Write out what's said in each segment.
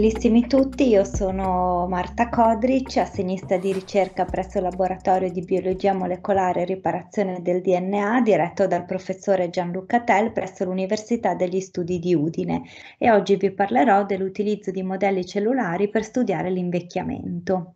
gentilissimi tutti, io sono Marta Codric, assegnista di ricerca presso il Laboratorio di Biologia Molecolare e Riparazione del DNA diretto dal professore Gianluca Tell presso l'Università degli Studi di Udine e oggi vi parlerò dell'utilizzo di modelli cellulari per studiare l'invecchiamento.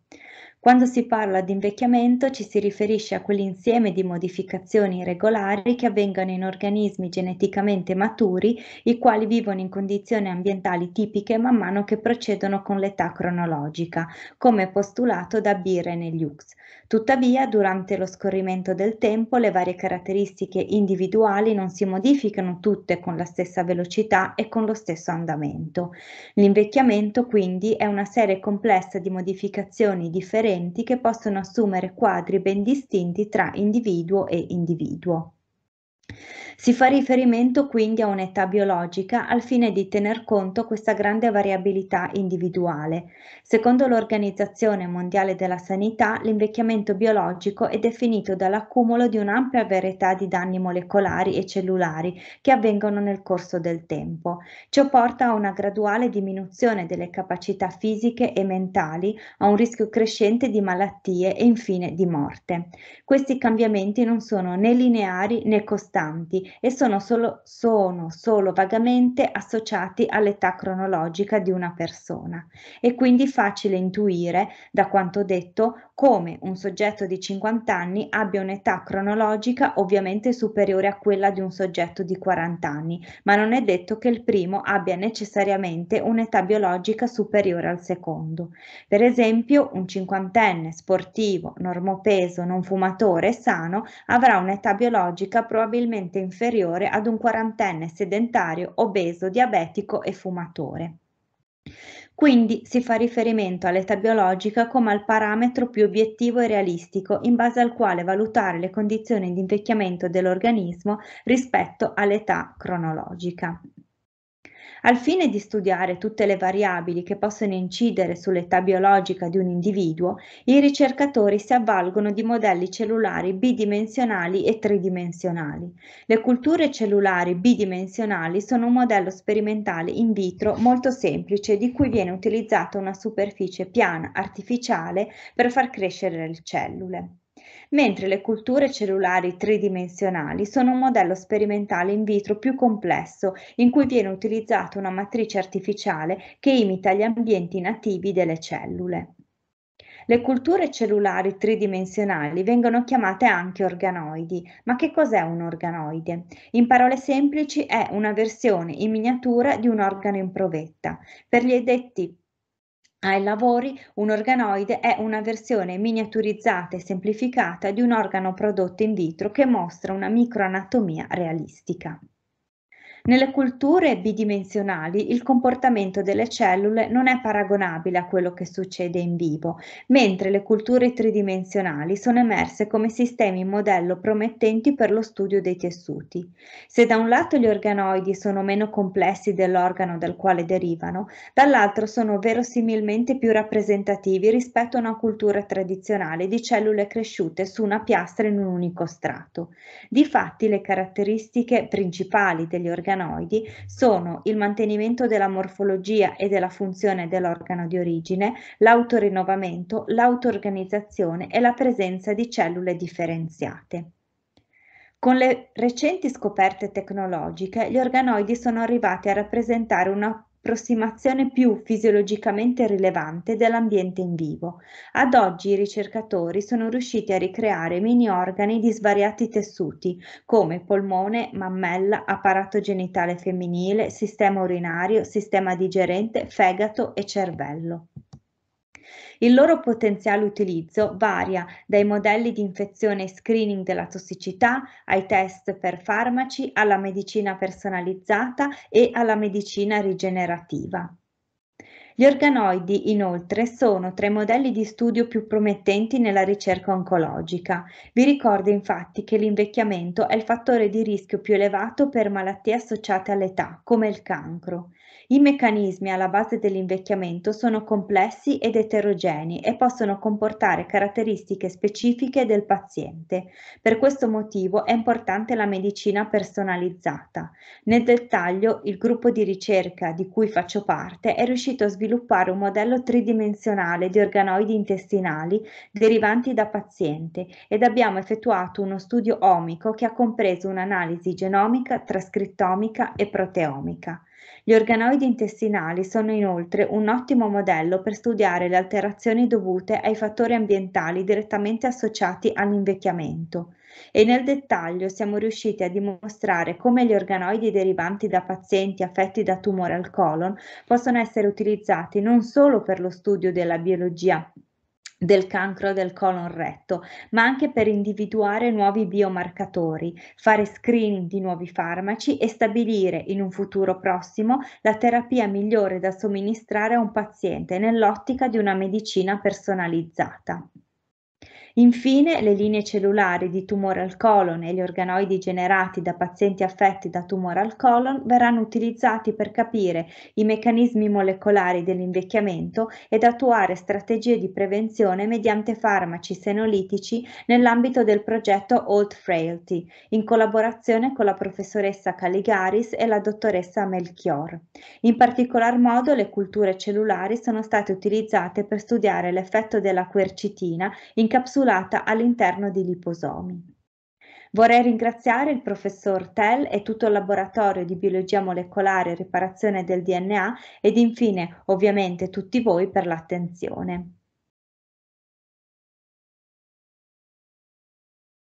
Quando si parla di invecchiamento ci si riferisce a quell'insieme di modificazioni regolari che avvengono in organismi geneticamente maturi, i quali vivono in condizioni ambientali tipiche man mano che procedono con l'età cronologica, come postulato da Biren e Lux. Tuttavia, durante lo scorrimento del tempo, le varie caratteristiche individuali non si modificano tutte con la stessa velocità e con lo stesso andamento. L'invecchiamento, quindi, è una serie complessa di modificazioni differenti differenti che possono assumere quadri ben distinti tra individuo e individuo. Si fa riferimento quindi a un'età biologica al fine di tener conto questa grande variabilità individuale. Secondo l'Organizzazione Mondiale della Sanità, l'invecchiamento biologico è definito dall'accumulo di un'ampia varietà di danni molecolari e cellulari che avvengono nel corso del tempo. Ciò porta a una graduale diminuzione delle capacità fisiche e mentali, a un rischio crescente di malattie e infine di morte. Questi cambiamenti non sono né lineari né costanti costanti e sono solo, sono solo vagamente associati all'età cronologica di una persona. È quindi facile intuire, da quanto detto, come un soggetto di 50 anni abbia un'età cronologica ovviamente superiore a quella di un soggetto di 40 anni, ma non è detto che il primo abbia necessariamente un'età biologica superiore al secondo. Per esempio, un cinquantenne sportivo, normopeso, non fumatore, sano, avrà un'età biologica probabilmente sensibilmente inferiore ad un quarantenne sedentario, obeso, diabetico e fumatore. Quindi si fa riferimento all'età biologica come al parametro più obiettivo e realistico in base al quale valutare le condizioni di invecchiamento dell'organismo rispetto all'età cronologica. Al fine di studiare tutte le variabili che possono incidere sull'età biologica di un individuo, i ricercatori si avvalgono di modelli cellulari bidimensionali e tridimensionali. Le culture cellulari bidimensionali sono un modello sperimentale in vitro molto semplice di cui viene utilizzata una superficie piana artificiale per far crescere le cellule mentre le culture cellulari tridimensionali sono un modello sperimentale in vitro più complesso in cui viene utilizzata una matrice artificiale che imita gli ambienti nativi delle cellule. Le culture cellulari tridimensionali vengono chiamate anche organoidi. Ma che cos'è un organoide? In parole semplici è una versione in miniatura di un organo in provetta. Per gli addetti ai lavori, un organoide è una versione miniaturizzata e semplificata di un organo prodotto in vitro che mostra una microanatomia realistica. Nelle culture bidimensionali il comportamento delle cellule non è paragonabile a quello che succede in vivo, mentre le culture tridimensionali sono emerse come sistemi in modello promettenti per lo studio dei tessuti. Se da un lato gli organoidi sono meno complessi dell'organo dal quale derivano, dall'altro sono verosimilmente più rappresentativi rispetto a una cultura tradizionale di cellule cresciute su una piastra in un unico strato. Difatti le caratteristiche principali degli organelli organoidi sono il mantenimento della morfologia e della funzione dell'organo di origine, l'autorinnovamento, l'autoorganizzazione e la presenza di cellule differenziate. Con le recenti scoperte tecnologiche, gli organoidi sono arrivati a rappresentare una un'approssimazione più fisiologicamente rilevante dell'ambiente in vivo. Ad oggi i ricercatori sono riusciti a ricreare mini organi di svariati tessuti, come polmone, mammella, apparato genitale femminile, sistema urinario, sistema digerente, fegato e cervello. Il loro potenziale utilizzo varia dai modelli di infezione e screening della tossicità ai test per farmaci, alla medicina personalizzata e alla medicina rigenerativa. Gli organoidi inoltre sono tra i modelli di studio più promettenti nella ricerca oncologica. Vi ricordo infatti che l'invecchiamento è il fattore di rischio più elevato per malattie associate all'età, come il cancro. I meccanismi alla base dell'invecchiamento sono complessi ed eterogenei e possono comportare caratteristiche specifiche del paziente. Per questo motivo è importante la medicina personalizzata. Nel dettaglio, il gruppo di ricerca di cui faccio parte è riuscito a sviluppare sviluppare un modello tridimensionale di organoidi intestinali derivanti da paziente ed abbiamo effettuato uno studio omico che ha compreso un'analisi genomica, trascrittomica e proteomica. Gli organoidi intestinali sono inoltre un ottimo modello per studiare le alterazioni dovute ai fattori ambientali direttamente associati all'invecchiamento e nel dettaglio siamo riusciti a dimostrare come gli organoidi derivanti da pazienti affetti da tumore al colon possono essere utilizzati non solo per lo studio della biologia del cancro del colon retto, ma anche per individuare nuovi biomarcatori, fare screening di nuovi farmaci e stabilire in un futuro prossimo la terapia migliore da somministrare a un paziente nell'ottica di una medicina personalizzata. Infine, le linee cellulari di tumore al colon e gli organoidi generati da pazienti affetti da tumore al colon verranno utilizzati per capire i meccanismi molecolari dell'invecchiamento ed attuare strategie di prevenzione mediante farmaci senolitici nell'ambito del progetto Old Frailty, in collaborazione con la professoressa Caligaris e la dottoressa Melchior. In particolar modo le culture cellulari sono state utilizzate per studiare l'effetto della quercitina in capsule encapsulata all'interno di liposomi. Vorrei ringraziare il professor Tell e tutto il laboratorio di biologia molecolare e riparazione del DNA ed infine ovviamente tutti voi per l'attenzione.